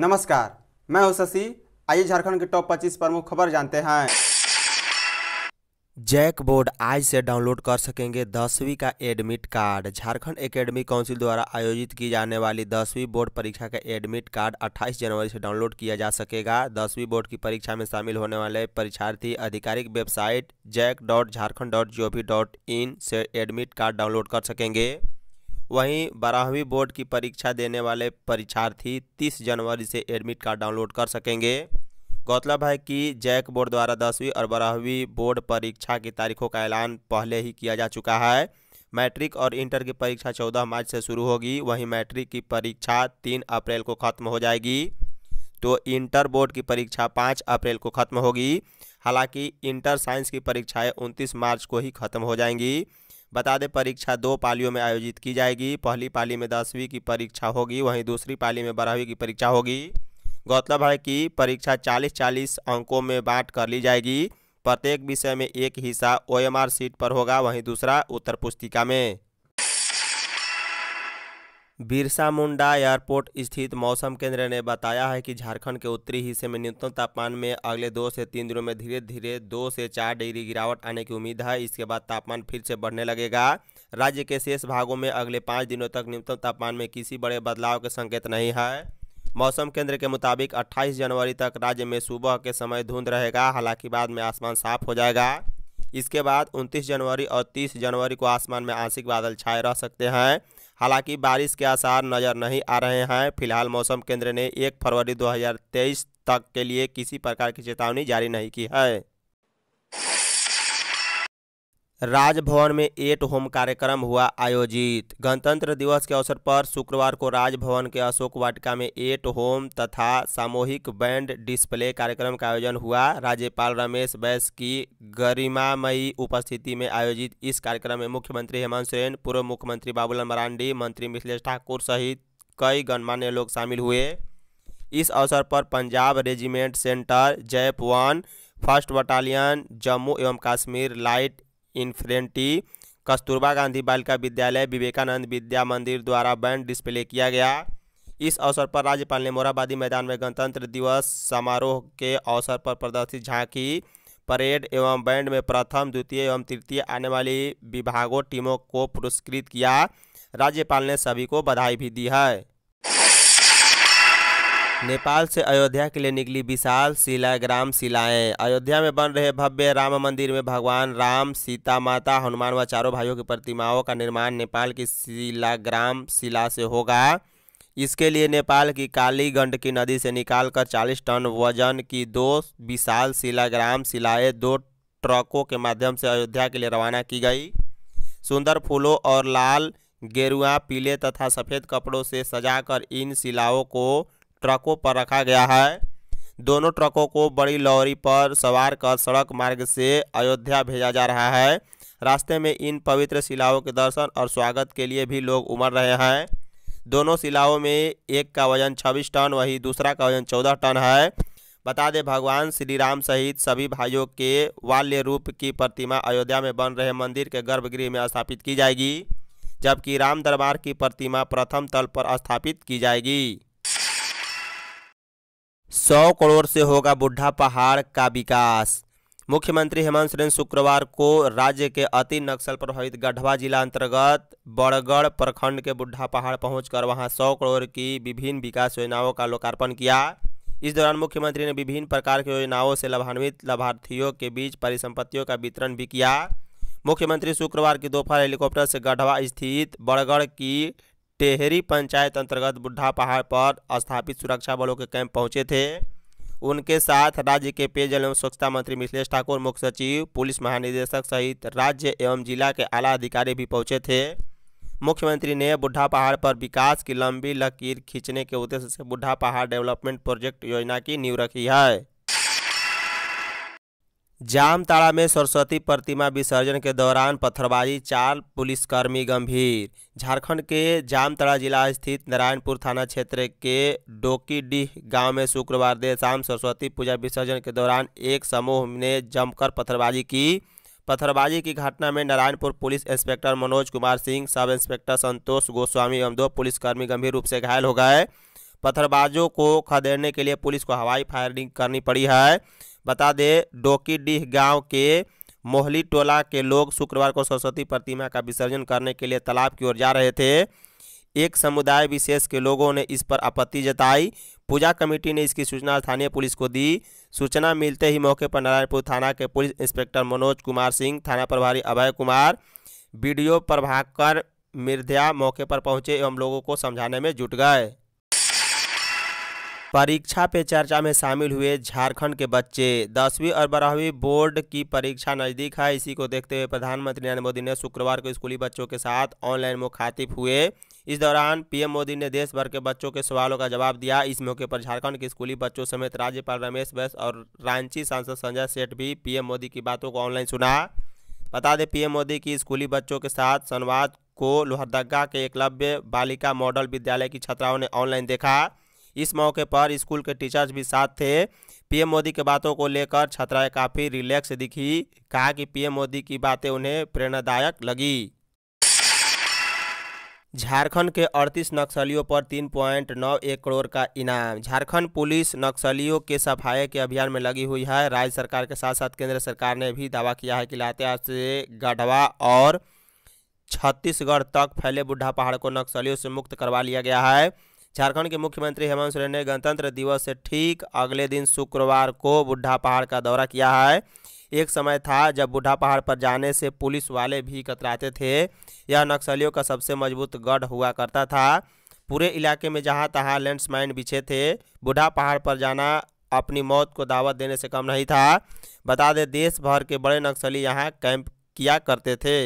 नमस्कार मैं हूं शशि आइए झारखंड के टॉप 25 प्रमुख खबर जानते हैं जैक बोर्ड आज से डाउनलोड कर सकेंगे दसवीं का admit card Jharkhand academy council द्वारा आयोजित की जाने वाली दसवीं बोर्ड परीक्षा का एडमिट कार्ड 28 जनवरी से डाउनलोड किया जा सकेगा दसवीं बोर्ड की परीक्षा में शामिल होने वाले परीक्षार्थी आधिकारिक website jac dot Jharkhand dot G O dot in से एडमिट कार्ड डाउनलोड कर सकेंगे वहीं बारहवीं बोर्ड की परीक्षा देने वाले परीक्षार्थी 30 जनवरी से एडमिट कार्ड डाउनलोड कर सकेंगे गौरतलब है कि जैक बोर्ड द्वारा दसवीं और बारहवीं बोर्ड परीक्षा की तारीखों का ऐलान पहले ही किया जा चुका है मैट्रिक और इंटर की परीक्षा 14 मार्च से शुरू होगी वहीं मैट्रिक की परीक्षा 3 अप्रैल को खत्म हो जाएगी तो इंटर बोर्ड की परीक्षा पाँच अप्रैल को खत्म होगी हालांकि इंटर साइंस की परीक्षाएं 29 मार्च को ही खत्म हो जाएंगी बता दें परीक्षा दो पालियों में आयोजित की जाएगी पहली पाली में दसवीं की परीक्षा होगी वहीं दूसरी पाली में बारहवीं की परीक्षा होगी गौरतलब है कि परीक्षा चालीस चालीस अंकों में बांट कर ली जाएगी प्रत्येक विषय में एक हिस्सा ओएमआर सीट पर होगा वहीं दूसरा उत्तर पुस्तिका में बिरसा मुंडा एयरपोर्ट स्थित मौसम केंद्र ने बताया है कि झारखंड के उत्तरी हिस्से में न्यूनतम तापमान में अगले दो से तीन दिनों में धीरे धीरे दो से चार डिग्री गिरावट आने की उम्मीद है इसके बाद तापमान फिर से बढ़ने लगेगा राज्य के शेष भागों में अगले पाँच दिनों तक न्यूनतम तापमान में किसी बड़े बदलाव के संकेत नहीं है मौसम केंद्र के मुताबिक 28 जनवरी तक राज्य में सुबह के समय धुंध रहेगा हालांकि बाद में आसमान साफ हो जाएगा इसके बाद 29 जनवरी और 30 जनवरी को आसमान में आंशिक बादल छाए रह सकते हैं हालांकि बारिश के आसार नज़र नहीं आ रहे हैं फिलहाल मौसम केंद्र ने एक फरवरी 2023 तक के लिए किसी प्रकार की चेतावनी जारी नहीं की है राजभवन में एट होम कार्यक्रम हुआ आयोजित गणतंत्र दिवस के अवसर पर शुक्रवार को राजभवन के अशोक वाटिका में एट होम तथा सामूहिक बैंड डिस्प्ले कार्यक्रम का आयोजन हुआ राज्यपाल रमेश बैस की गरिमामयी उपस्थिति में आयोजित इस कार्यक्रम में मुख्यमंत्री हेमंत सोरेन पूर्व मुख्यमंत्री बाबूलाल मरांडी मंत्री मिथिलेश ठाकुर सहित कई गणमान्य लोग शामिल हुए इस अवसर पर पंजाब रेजिमेंट सेंटर जयपवन फर्स्ट बटालियन जम्मू एवं कश्मीर लाइट इन्फ्रेंटी कस्तूरबा गांधी बालिका विद्यालय विवेकानंद विद्या मंदिर द्वारा बैंड डिस्प्ले किया गया इस अवसर पर राज्यपाल ने मोराबादी मैदान में गणतंत्र दिवस समारोह के अवसर पर प्रदर्शित झांकी परेड एवं बैंड में प्रथम द्वितीय एवं तृतीय आने वाली विभागों टीमों को पुरस्कृत किया राज्यपाल ने सभी को बधाई भी दी है नेपाल से अयोध्या के लिए निकली विशाल शिला ग्राम शिलाएं अयोध्या में बन रहे भव्य राम मंदिर में भगवान राम सीता माता हनुमान व चारों भाइयों की प्रतिमाओं का निर्माण नेपाल की शिलाग्राम शिला से होगा इसके लिए नेपाल की काली गंड की नदी से निकालकर 40 टन वजन की दो विशाल शिलाग्राम शिलाएँ दो ट्रकों के माध्यम से अयोध्या के लिए रवाना की गई सुंदर फूलों और लाल गेरुआ पीले तथा सफ़ेद कपड़ों से सजाकर इन शिलाओं को ट्रकों पर रखा गया है दोनों ट्रकों को बड़ी लॉरी पर सवार कर सड़क मार्ग से अयोध्या भेजा जा रहा है रास्ते में इन पवित्र शिलाओं के दर्शन और स्वागत के लिए भी लोग उमड़ रहे हैं दोनों शिलाओं में एक का वजन छब्बीस टन वही दूसरा का वजन चौदह टन है बता दें भगवान श्री राम सहित सभी भाइयों के वाल्य रूप की प्रतिमा अयोध्या में बन रहे मंदिर के गर्भगृह में स्थापित की जाएगी जबकि राम दरबार की प्रतिमा प्रथम तल पर स्थापित की जाएगी सौ करोड़ से होगा बुढ़ा पहाड़ का विकास मुख्यमंत्री हेमंत सोरेन शुक्रवार को राज्य के अति नक्सल प्रभावित गढ़वा जिला अंतर्गत बड़गढ़ प्रखंड के बुढ़ा पहाड़ पहुंचकर वहां सौ करोड़ की विभिन्न विकास योजनाओं का लोकार्पण किया इस दौरान मुख्यमंत्री ने विभिन्न प्रकार की योजनाओं से लाभान्वित लाभार्थियों के बीच परिसंपत्तियों का वितरण भी किया मुख्यमंत्री शुक्रवार की दोपहर हेलीकॉप्टर से गढ़वा स्थित बड़गढ़ की टेहरी पंचायत अंतर्गत बुढ़ा पहाड़ पर स्थापित सुरक्षा बलों के कैंप पहुंचे थे उनके साथ राज्य के पेयजल एवं स्वच्छता मंत्री मिथिलेश ठाकुर मुख्य सचिव पुलिस महानिदेशक सहित राज्य एवं जिला के आला अधिकारी भी पहुंचे थे मुख्यमंत्री ने बुढ़ा पहाड़ पर विकास की लंबी लकीर खींचने के उद्देश्य से बुढ़ा पहाड़ डेवलपमेंट प्रोजेक्ट योजना की नींव रखी है जामताड़ा में सरस्वती प्रतिमा विसर्जन के दौरान पत्थरबाजी चार पुलिसकर्मी गंभीर झारखंड के जामताड़ा जिला स्थित नारायणपुर थाना क्षेत्र के डोकीडीह गांव में शुक्रवार देर शाम सरस्वती पूजा विसर्जन के दौरान एक समूह ने जमकर पत्थरबाजी की पत्थरबाजी की घटना में Narayanpur police inspector Manoj Kumar Singh sub inspector संतोष गोस्वामी एवं दो पुलिसकर्मी गंभीर रूप से घायल हो गए पत्थरबाजों को खदेड़ने के लिए पुलिस को हवाई फायरिंग करनी पड़ी है बता दें डोकीडीह गांव के मोहली टोला के लोग शुक्रवार को सरस्वती प्रतिमा का विसर्जन करने के लिए तालाब की ओर जा रहे थे एक समुदाय विशेष के लोगों ने इस पर आपत्ति जताई पूजा कमेटी ने इसकी सूचना स्थानीय पुलिस को दी सूचना मिलते ही मौके पर नारायणपुर थाना के पुलिस इंस्पेक्टर मनोज कुमार सिंह थाना प्रभारी अभय कुमार वीडियो प्रभाकर मिर्ध्या मौके पर पहुंचे एवं लोगों को समझाने में जुट गए परीक्षा पे चर्चा में शामिल हुए झारखंड के बच्चे दसवीं और बारहवीं बोर्ड की परीक्षा नज़दीक है इसी को देखते हुए प्रधानमंत्री नरेंद्र मोदी ने शुक्रवार को स्कूली बच्चों के साथ ऑनलाइन मुखातिब हुए इस दौरान पीएम मोदी ने देश भर के बच्चों के सवालों का जवाब दिया इस मौके पर झारखंड के स्कूली बच्चों समेत राज्यपाल रमेश बैस और रांची सांसद संजय सेठ भी पीएम मोदी की बातों को ऑनलाइन सुना बता दें पीएम मोदी की स्कूली बच्चों के साथ संवाद को लोहरदगा के एकलव्य बालिका मॉडल विद्यालय की छात्राओं ने ऑनलाइन देखा इस मौके पर स्कूल के टीचर्स भी साथ थे पीएम मोदी के बातों को लेकर छात्राएं काफ़ी रिलैक्स दिखी कहा कि पीएम मोदी की बातें उन्हें प्रेरणादायक लगी झारखंड के 38 नक्सलियों पर 3.91 करोड़ का इनाम झारखंड पुलिस नक्सलियों के सफाई के अभियान में लगी हुई है राज्य सरकार के साथ साथ केंद्र सरकार ने भी दावा किया है कि लातेहार से गढ़वा और छत्तीसगढ़ तक फैले बुढ़ा पहाड़ को नक्सलियों से मुक्त करवा लिया गया है झारखंड के मुख्यमंत्री हेमंत सोरेन ने गणतंत्र दिवस से ठीक अगले दिन शुक्रवार को बुढ़ा पहाड़ का दौरा किया है एक समय था जब बुढ़ा पहाड़ पर जाने से पुलिस वाले भी कतराते थे यह नक्सलियों का सबसे मजबूत गढ़ हुआ करता था पूरे इलाके में जहाँ तहाँ स्माइन बिछे थे बुढ़ा पहाड़ पर जाना अपनी मौत को दावत देने से कम नहीं था बता दें देश भर के बड़े नक्सली यहाँ कैंप किया करते थे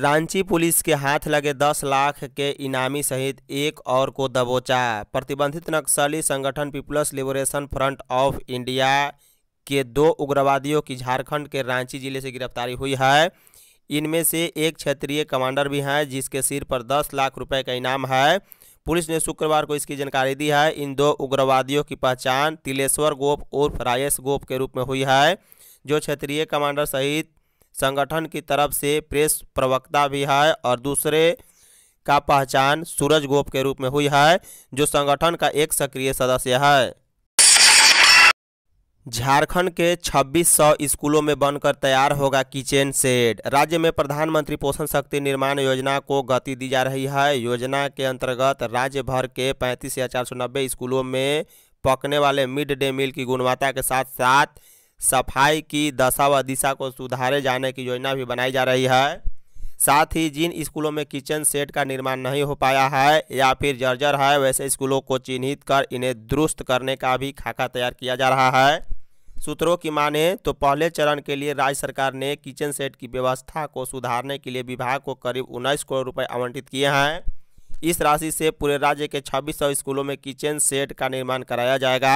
रांची पुलिस के हाथ लगे दस लाख के इनामी सहित एक और को दबोचा प्रतिबंधित नक्सली संगठन People's Liberation Front of India के दो उग्रवादियों की झारखंड के रांची जिले से गिरफ्तारी हुई है इनमें से एक क्षेत्रीय कमांडर भी हैं जिसके सिर पर दस लाख रुपए का इनाम है पुलिस ने शुक्रवार को इसकी जानकारी दी है इन दो उग्रवादियों की पहचान तिलेश्वर गोप उर्फ फ्रायस गोप के रूप में हुई है जो क्षेत्रीय कमांडर सहित संगठन की तरफ से प्रेस प्रवक्ता भी है और दूसरे का पहचान सूरज गोप के रूप में हुई है जो संगठन का एक सक्रिय सदस्य है झारखंड के 2600 स्कूलों में बनकर तैयार होगा किचन सेट राज्य में प्रधानमंत्री पोषण शक्ति निर्माण योजना को गति दी जा रही है योजना के अंतर्गत राज्य भर के पैंतीस हजार चार स्कूलों में पकने वाले मिड डे मील की गुणवत्ता के साथ साथ सफाई की दशा व दिशा को सुधारे जाने की योजना भी बनाई जा रही है साथ ही जिन स्कूलों में किचन सेट का निर्माण नहीं हो पाया है या फिर जर्जर है वैसे स्कूलों को चिन्हित कर इन्हें दुरुस्त करने का भी खाका तैयार किया जा रहा है सूत्रों की माने तो पहले चरण के लिए राज्य सरकार ने किचन सेट की व्यवस्था को सुधारने के लिए विभाग को करीब उन्नीस करोड़ रुपए आवंटित किए हैं इस राशि से पूरे राज्य के छब्बीस स्कूलों में किचन सेट का निर्माण कराया जाएगा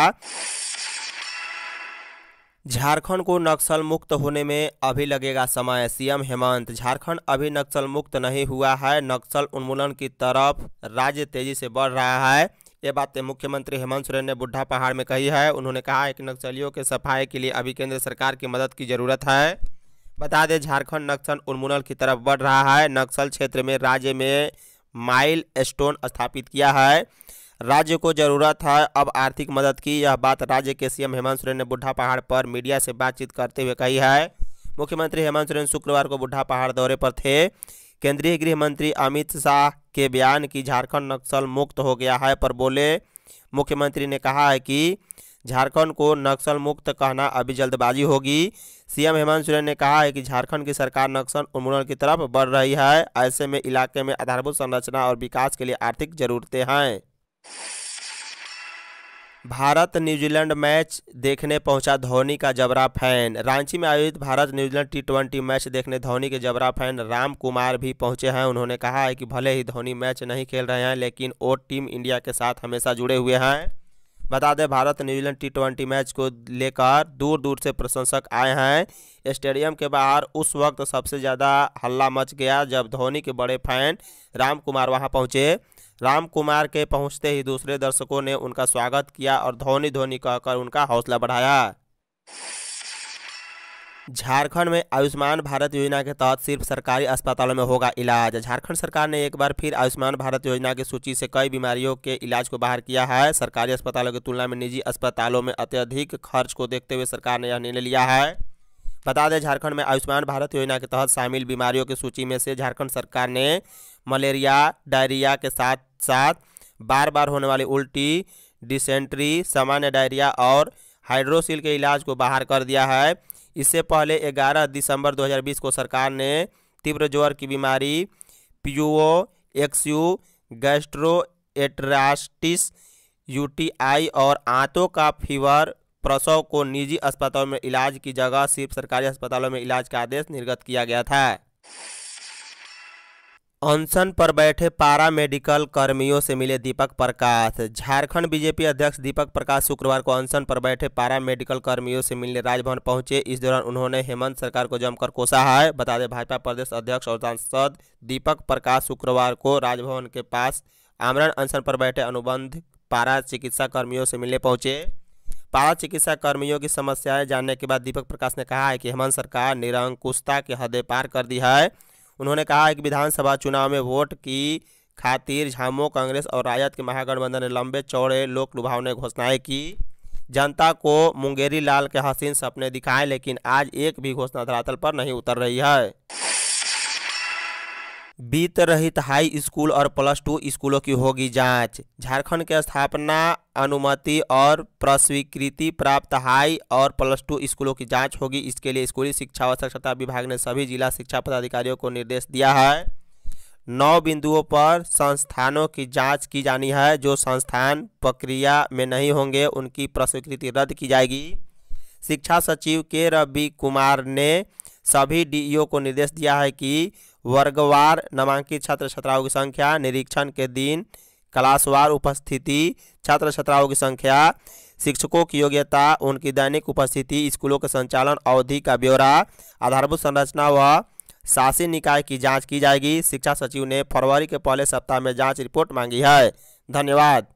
झारखंड को नक्सल मुक्त होने में अभी लगेगा समय सीएम हेमंत झारखंड अभी नक्सल मुक्त नहीं हुआ है नक्सल उन्मूलन की तरफ राज्य तेजी से बढ़ रहा है ये बातें तो मुख्यमंत्री हेमंत सोरेन ने बुढ़ा पहाड़ में कही है उन्होंने कहा है कि नक्सलियों के सफाई के लिए अभी केंद्र सरकार की मदद की जरूरत है बता दें झारखंड नक्सल उन्मूलन की तरफ बढ़ रहा है नक्सल क्षेत्र में राज्य में माइल स्टोन स्थापित किया है राज्य को जरूरत है अब आर्थिक मदद की यह बात राज्य के सीएम हेमंत सोरेन ने बुढ़ा पहाड़ पर मीडिया से बातचीत करते हुए कही है मुख्यमंत्री हेमंत सोरेन शुक्रवार को बुढ़ा पहाड़ दौरे पर थे केंद्रीय गृह मंत्री अमित शाह के बयान की झारखंड नक्सल मुक्त हो गया है पर बोले मुख्यमंत्री ने कहा है कि झारखंड को नक्सल मुक्त कहना अभी जल्दबाजी होगी सीएम हेमंत सोरेन ने कहा है कि झारखंड की सरकार नक्सल उन्मूलन की तरफ बढ़ रही है ऐसे में इलाके में आधारभूत संरचना और विकास के लिए आर्थिक जरूरतें हैं भारत न्यूजीलैंड मैच देखने पहुंचा धोनी का जबरा फैन रांची में आयोजित Bharat New Zealand T twenty match देखने धोनी के जबरा फैन राम कुमार भी पहुंचे हैं उन्होंने कहा है कि भले ही धोनी मैच नहीं खेल रहे हैं लेकिन वो टीम इंडिया के साथ हमेशा जुड़े हुए हैं बता दें Bharat New Zealand T twenty match को लेकर दूर दूर से प्रशंसक आए हैं स्टेडियम के बाहर उस वक्त सबसे ज़्यादा हल्ला मच गया जब धोनी के बड़े फैन राम कुमार वहाँ पहुँचे राम कुमार के पहुंचते ही दूसरे दर्शकों ने उनका स्वागत किया और धोनी धोनी कहकर उनका हौसला बढ़ाया झारखंड में आयुष्मान भारत योजना के तहत सिर्फ सरकारी अस्पतालों में होगा इलाज झारखंड सरकार ने एक बार फिर आयुष्मान भारत योजना की सूची से कई बीमारियों के इलाज को बाहर किया है सरकारी अस्पतालों की तुलना में निजी अस्पतालों में अत्यधिक खर्च को देखते हुए सरकार ने यह निर्णय लिया है बता दें झारखंड में आयुष्मान भारत योजना के तहत शामिल बीमारियों की सूची में से झारखंड सरकार ने मलेरिया डायरिया के साथ साथ बार बार होने वाली उल्टी डिसेंट्री सामान्य डायरिया और हाइड्रोसिल के इलाज को बाहर कर दिया है इससे पहले 11 दिसंबर 2020 को सरकार ने तीव्र ज्वर की बीमारी पीओ एक्सयू एट्रास्टिस यूटीआई और आंतों का फीवर प्रसव को निजी अस्पतालों में इलाज की जगह सिर्फ सरकारी अस्पतालों में इलाज का आदेश निर्गत किया गया था अनशन पर बैठे पारा मेडिकल कर्मियों से मिले दीपक प्रकाश झारखंड बीजेपी अध्यक्ष दीपक प्रकाश शुक्रवार को अनशन पर बैठे पारा मेडिकल कर्मियों से मिलने राजभवन पहुंचे इस दौरान उन्होंने हेमंत सरकार को जमकर कोसा है बता दें भाजपा प्रदेश अध्यक्ष और सांसद दीपक प्रकाश शुक्रवार को राजभवन के पास आमरण अनशन पर बैठे अनुबंध पारा चिकित्सा कर्मियों से मिलने पहुंचे पारा चिकित्सा कर्मियों की समस्याएं जानने के बाद दीपक प्रकाश ने कहा है कि हेमंत सरकार निरंकुशता की हदें पार कर दी है उन्होंने कहा कि विधानसभा चुनाव में वोट की खातिर झामो कांग्रेस और राजद के महागठबंधन ने लंबे चौड़े लोक लुभावने घोषणाएं की जनता को मुंगेरी लाल के हसीन सपने दिखाए लेकिन आज एक भी घोषणा धरातल पर नहीं उतर रही है वित्त रहित हाई स्कूल और प्लस टू स्कूलों की होगी जांच झारखंड के स्थापना अनुमति और प्रस्वीकृति प्राप्त हाई और प्लस टू स्कूलों की जांच होगी इसके लिए स्कूली शिक्षा और साक्षरता विभाग ने सभी जिला शिक्षा पदाधिकारियों को निर्देश दिया है नौ बिंदुओं पर संस्थानों की जांच की जानी है जो संस्थान प्रक्रिया में नहीं होंगे उनकी प्रस्वीकृति रद्द की जाएगी शिक्षा सचिव के रवि कुमार ने सभी डीईओ को निर्देश दिया है कि वर्गवार नामांकित छात्र छात्राओं की संख्या निरीक्षण के दिन क्लासवार उपस्थिति छात्र छात्राओं की संख्या शिक्षकों की योग्यता उनकी दैनिक उपस्थिति स्कूलों के संचालन अवधि का ब्यौरा आधारभूत संरचना व शासी निकाय की जांच की जाएगी शिक्षा सचिव ने फरवरी के पहले सप्ताह में जांच रिपोर्ट मांगी है धन्यवाद